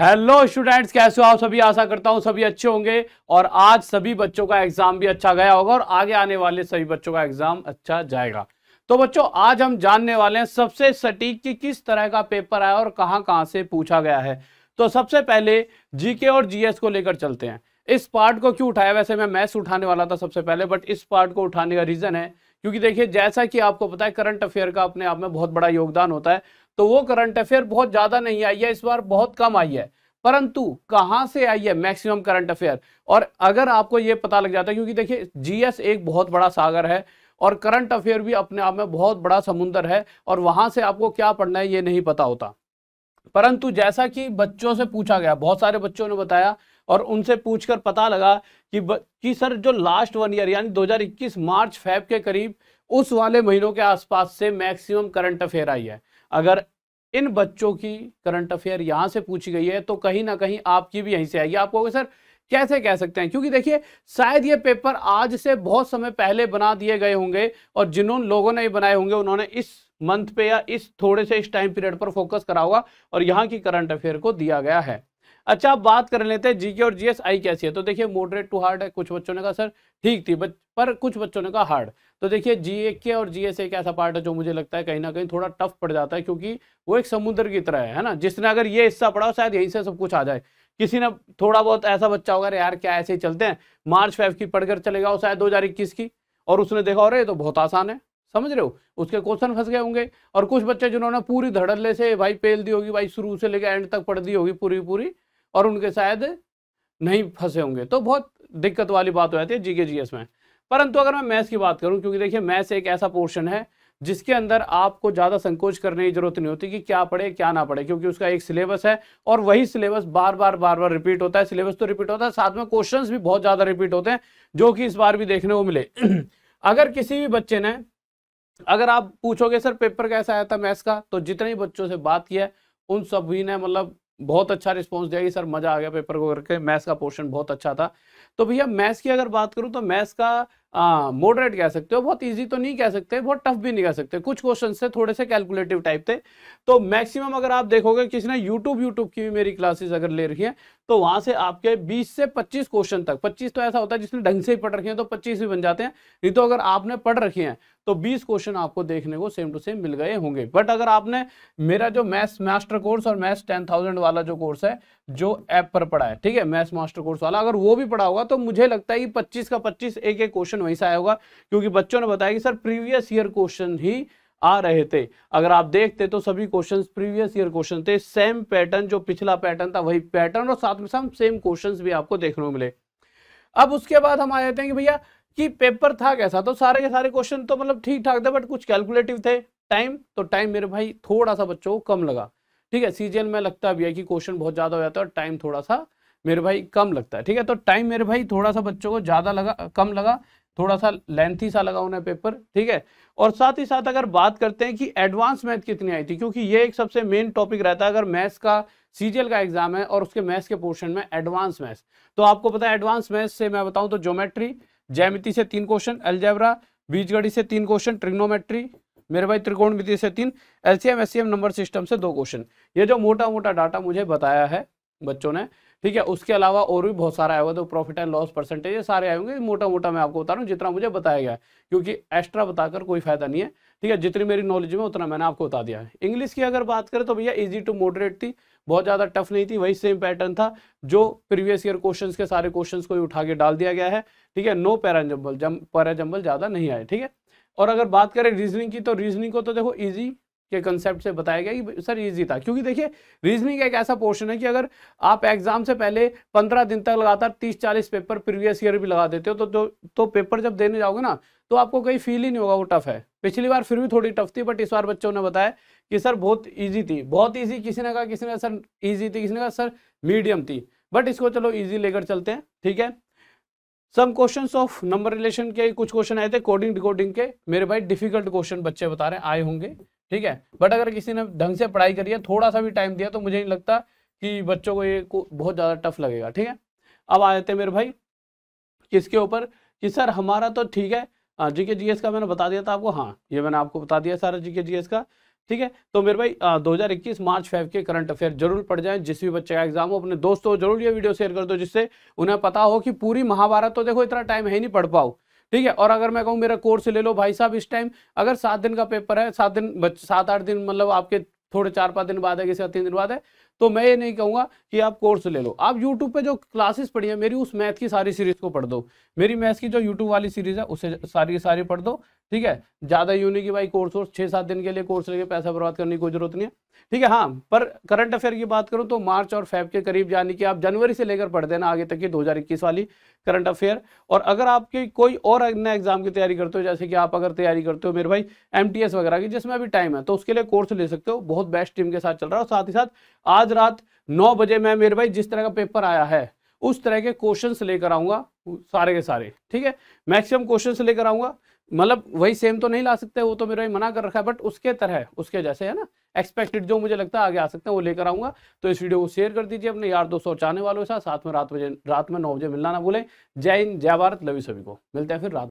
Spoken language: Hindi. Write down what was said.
हेलो स्टूडेंट्स कैसे हो आप सभी आशा करता हूं सभी अच्छे होंगे और आज सभी बच्चों का एग्जाम भी अच्छा गया होगा और आगे आने वाले सभी बच्चों का एग्जाम अच्छा जाएगा तो बच्चों आज हम जानने वाले हैं सबसे सटीक कि किस तरह का पेपर आया और कहां कहां से पूछा गया है तो सबसे पहले जीके और जीएस को लेकर चलते हैं इस पार्ट को क्यों उठाया वैसे मैं मैथ्स उठाने वाला था सबसे पहले बट इस पार्ट को उठाने का रीजन है क्योंकि देखिए जैसा कि आपको पता है करंट अफेयर का अपने आप में बहुत बड़ा योगदान होता है तो वो करंट अफेयर बहुत ज़्यादा नहीं आई है इस बार बहुत कम आई है परंतु कहां से आई है मैक्सिमम करंट अफेयर और अगर आपको ये पता लग जाता है क्योंकि देखिए जीएस एक बहुत बड़ा सागर है और करंट अफेयर भी अपने आप में बहुत बड़ा समुंदर है और वहां से आपको क्या पढ़ना है ये नहीं पता होता परंतु जैसा कि बच्चों से पूछा गया बहुत सारे बच्चों ने बताया और उनसे पूछकर पता लगा कि ब, कि सर जो लास्ट वन ईयर यानी 2021 मार्च फेब के करीब उस वाले महीनों के आसपास से मैक्सिमम करंट अफेयर आई है अगर इन बच्चों की करंट अफेयर यहाँ से पूछी गई है तो कहीं ना कहीं आपकी भी यहीं से आएगी आप कहोगे सर कैसे कह सकते हैं क्योंकि देखिए शायद ये पेपर आज से बहुत समय पहले बना दिए गए होंगे और जिन लोगों ने बनाए होंगे उन्होंने इस मंथ पे या इस थोड़े से इस टाइम पीरियड पर फोकस करा होगा और यहाँ की करंट अफेयर को दिया गया है अच्छा आप बात कर लेते हैं जीके और जीएस आई कैसी है तो देखिए मोडरेट टू हार्ड है कुछ बच्चों ने कहा सर ठीक थी बच पर कुछ बच्चों ने कहा हार्ड तो देखिए जीए के और जीएस एक ऐसा पार्ट है जो मुझे लगता है कहीं ना कहीं थोड़ा टफ पड़ जाता है क्योंकि वो एक समुद्र की तरह है, ना जिसने अगर ये हिस्सा पढ़ा शायद यहीं से सब कुछ आ जाए किसी ने थोड़ा बहुत ऐसा बच्चा होगा यार क्या ऐसे ही चलते हैं मार्च फाइव की पढ़कर चलेगा जाओ शायद दो की और उसने देखा अरे तो बहुत आसान है समझ रहे हो उसके क्वेश्चन फंस गए होंगे और कुछ बच्चे जिन्होंने पूरी धड़ल्ले से भाई पेल दी होगी भाई शुरू से लेकर एंड तक पढ़ दी होगी पूरी पूरी और उनके शायद नहीं फंसे होंगे तो बहुत दिक्कत वाली बात हो जाती है जीके जीएस में परंतु अगर मैं मैथ्स की बात करूं क्योंकि देखिए मैथ्स एक ऐसा पोर्शन है जिसके अंदर आपको ज़्यादा संकोच करने की जरूरत नहीं होती कि क्या पढ़े क्या ना पढ़े क्योंकि उसका एक सिलेबस है और वही सिलेबस बार बार बार बार रिपीट होता है सिलेबस तो रिपीट होता है साथ में क्वेश्चन भी बहुत ज़्यादा रिपीट होते हैं जो कि इस बार भी देखने को मिले अगर किसी भी बच्चे ने अगर आप पूछोगे सर पेपर कैसा आया था मैथ्स का तो जितने बच्चों से बात किया उन सभी ने मतलब बहुत अच्छा रिस्पॉन्स दिया सर मजा आ गया पेपर को करके मैथ्स का पोर्शन बहुत अच्छा था तो भैया मैथ्स की अगर बात करूँ तो मैथ्स का मॉडरेट कह सकते हो बहुत इजी तो नहीं कह सकते बहुत टफ भी नहीं कह सकते कुछ क्वेश्चन थे थोड़े से कैलकुलेटिव टाइप थे तो मैक्सिमम अगर आप देखोगे किसी ने यूट्यूब यूट्यूब की भी मेरी क्लासेस अगर ले रखी है तो वहां से आपके 20 से 25 क्वेश्चन तक 25 तो ऐसा होता है जिसने ढंग से ही पढ़ रखे हैं तो पच्चीस भी बन जाते हैं नहीं तो अगर आपने पढ़ रखे हैं तो बीस क्वेश्चन आपको देखने को सेम टू सेम मिल गए होंगे बट अगर आपने मेरा जो मैथ्स मास्टर कोर्स और मैथ्स टेन थाउजेंड वाला जो कोर्स है जो ऐप पर पढ़ा है ठीक है मैथ्स मास्टर कोर्स वाला अगर वो भी पढ़ा होगा तो मुझे लगता है कि पच्चीस का पच्चीस एक एक क्वेश्चन क्वेश्चन वहीं से आया होगा क्योंकि बच्चों ने बताया कि सर प्रीवियस ईयर क्वेश्चन ही आ रहे थे अगर आप देखते तो सभी क्वेश्चंस प्रीवियस ईयर क्वेश्चन थे सेम पैटर्न जो पिछला पैटर्न था वही पैटर्न और साथ में साथ सेम क्वेश्चंस भी आपको देखने को मिले अब उसके बाद हम आ जाते हैं कि भैया कि पेपर था कैसा तो सारे के सारे क्वेश्चन तो मतलब ठीक ठाक थे बट कुछ कैलकुलेटिव थे टाइम तो टाइम मेरे भाई थोड़ा सा बच्चों को कम लगा ठीक है सीजन में लगता भी है कि क्वेश्चन बहुत ज़्यादा हो जाता है और टाइम थोड़ा सा मेरे भाई कम लगता है ठीक है तो टाइम मेरे भाई थोड़ा सा बच्चों को ज़्यादा लगा कम लगा थोड़ा सा लेंथी सा लगा उन्हें पेपर ठीक है और साथ ही साथ अगर बात करते हैं कि एडवांस मैथ कितनी आई थी क्योंकि ये एक सबसे मेन टॉपिक रहता है अगर मैथ्स का सीजीएल का एग्जाम है और उसके मैथ्स के पोर्शन में एडवांस मैथ्स तो आपको पता है एडवांस मैथ्स से मैं बताऊं तो ज्योमेट्री जैमिति से तीन क्वेश्चन एलजेबरा बीजगढ़ी से तीन क्वेश्चन ट्रिग्नोमेट्री मेरे भाई त्रिकोणमिति से तीन एलसीएम एससीएम नंबर सिस्टम से दो क्वेश्चन ये जो मोटा मोटा डाटा मुझे बताया है बच्चों ने ठीक है उसके अलावा और भी बहुत सारा आया हुआ तो प्रॉफिट एंड लॉस परसेंटेज ये सारे आए होंगे मोटा मोटा मैं आपको बता रहा हूँ जितना मुझे बताया गया है क्योंकि एक्स्ट्रा बताकर कोई फायदा नहीं है ठीक है जितनी मेरी नॉलेज में उतना मैंने आपको बता दिया है इंग्लिश की अगर बात करें तो भैया इजी टू मॉडरेट थी बहुत ज़्यादा टफ नहीं थी वही सेम पैटर्न था जो प्रीवियस ईयर क्वेश्चंस के सारे क्वेश्चंस को उठा के डाल दिया गया है ठीक है नो पैराजम्बल जम पैराजम्बल ज़्यादा नहीं आए ठीक है और अगर बात करें रीजनिंग की तो रीजनिंग को तो देखो इजी के कंसेप्ट से बताया गया कि सर ईजी था क्योंकि देखिए रीजनिंग एक ऐसा पोर्शन है कि अगर आप एग्जाम से पहले पंद्रह दिन तक लगातार तीस चालीस पेपर प्रीवियस ईयर भी लगा देते हो तो तो, तो पेपर जब देने जाओगे ना तो आपको कहीं फील ही नहीं होगा वो टफ है पिछली बार फिर भी थोड़ी टफ थी बट इस बार बच्चों ने बताया कि सर बहुत ईजी थी बहुत ईजी किसी ने कहा किसी ने सर ईजी थी किसी ने कहा सर मीडियम थी बट इसको चलो ईजी लेकर चलते हैं ठीक है sum question of number relation के कुछ क्वेश्चन आए थे कोडिंग डिकोडिंग के मेरे भाई डिफिकल्ट क्वेश्चन बच्चे बता रहे आए होंगे ठीक है बट अगर किसी ने ढंग से पढ़ाई करी है थोड़ा सा भी टाइम दिया तो मुझे नहीं लगता कि बच्चों को ये को बहुत ज़्यादा टफ लगेगा ठीक है अब आ जाते हैं मेरे भाई किसके ऊपर कि सर हमारा तो ठीक है हाँ जी के जी का मैंने बता दिया था आपको हाँ ये मैंने आपको बता दिया सारा जी के जी का ठीक है तो मेरे भाई दो हज़ार इक्कीस मार्च फाइव के करंट अफेयर जरूर पढ़ जाएं जिस भी बच्चे का एग्जाम हो अपने दोस्तों जरूर ये वीडियो शेयर कर दो जिससे उन्हें पता हो कि पूरी महाभारत तो देखो इतना टाइम है नहीं पढ़ पाओ ठीक है और अगर मैं कहूँ मेरा कोर्स ले लो भाई साहब इस टाइम अगर सात दिन का पेपर है सात दिन सात आठ दिन मतलब आपके थोड़े चार पाँच दिन बाद है किसी तीन दिन बाद है तो मैं ये नहीं कहूँगा कि आप कोर्स ले लो आप यूट्यूब पे जो क्लासेस पढ़ी है मेरी उस मैथ की सारी सीरीज को पढ़ दो मेरी मैथ्स की जो यूट्यूब वाली सीरीज है उसे सारी की सारी पढ़ दो ठीक है ज़्यादा यू नहीं कि भाई कोर्स वोर्स छः सात दिन के लिए कोर्स लेके पैसा बर्बाद करने की कोई जरूरत नहीं है ठीक है हाँ पर करंट अफेयर की बात करूँ तो मार्च और फेब के करीब यानी कि आप जनवरी से लेकर पढ़ देना आगे तक की दो वाली करंट अफेयर और अगर आपकी कोई और अन्य एग्जाम की तैयारी करते हो जैसे कि आप अगर तैयारी करते हो मेरे भाई एम वगैरह की जिसमें अभी टाइम है तो उसके लिए कोर्स ले सकते हो बहुत बेस्ट टीम के साथ चल रहा है और साथ ही साथ आज आज रात नौ बजे मैं मेरे भाई जिस तरह का पेपर आया है उस तरह के क्वेश्चन लेकर आऊंगा सारे के सारे ठीक है मैक्सिमम क्वेश्चन लेकर आऊंगा मतलब वही सेम तो नहीं ला सकते वो तो मेरा ही मना कर रखा है बट उसके तरह उसके जैसे है ना एक्सपेक्टेड जो मुझे लगता है आगे आ सकते हैं वो लेकर आऊंगा तो इस वीडियो को शेयर कर दीजिए अपने यार दोस्तों चाहने वालों के साथ साथ में रात बजे रात में नौ बजे मिलना ना भूलें जय हिंद जय भारत लवी सभी को मिलते हैं फिर रात